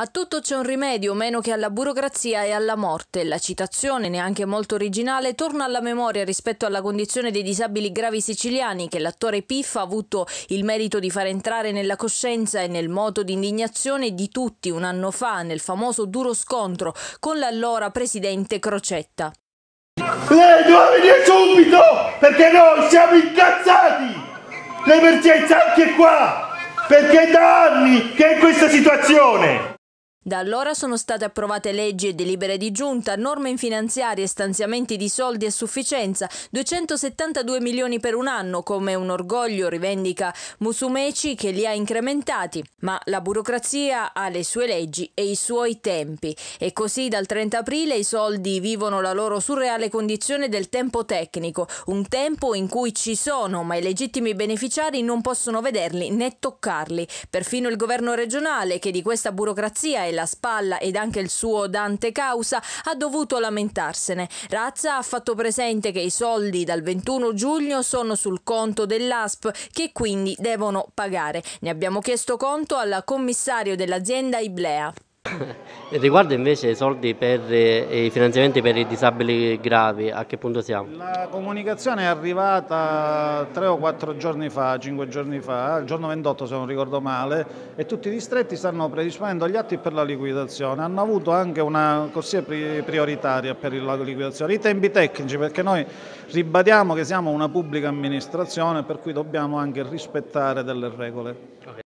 A tutto c'è un rimedio, meno che alla burocrazia e alla morte. La citazione, neanche molto originale, torna alla memoria rispetto alla condizione dei disabili gravi siciliani che l'attore Piffa ha avuto il merito di far entrare nella coscienza e nel moto di indignazione di tutti un anno fa nel famoso duro scontro con l'allora presidente Crocetta. Lei doveva venire subito perché noi siamo incazzati! L'emergenza anche qua! Perché è da anni che è in questa situazione! Da allora sono state approvate leggi e delibere di giunta, norme in finanziaria e stanziamenti di soldi a sufficienza, 272 milioni per un anno, come un orgoglio rivendica Musumeci che li ha incrementati. Ma la burocrazia ha le sue leggi e i suoi tempi. E così dal 30 aprile i soldi vivono la loro surreale condizione del tempo tecnico, un tempo in cui ci sono, ma i legittimi beneficiari non possono vederli né toccarli. Perfino il governo regionale, che di questa burocrazia è alla spalla ed anche il suo Dante Causa ha dovuto lamentarsene. Razza ha fatto presente che i soldi dal 21 giugno sono sul conto dell'ASP che quindi devono pagare. Ne abbiamo chiesto conto al commissario dell'azienda Iblea. Riguardo invece i soldi per eh, i finanziamenti per i disabili gravi, a che punto siamo? La comunicazione è arrivata tre o quattro giorni fa, cinque giorni fa, il giorno 28 se non ricordo male, e tutti i distretti stanno predisponendo gli atti per la liquidazione. Hanno avuto anche una corsia prioritaria per la liquidazione. I tempi tecnici, perché noi ribadiamo che siamo una pubblica amministrazione, per cui dobbiamo anche rispettare delle regole. Okay.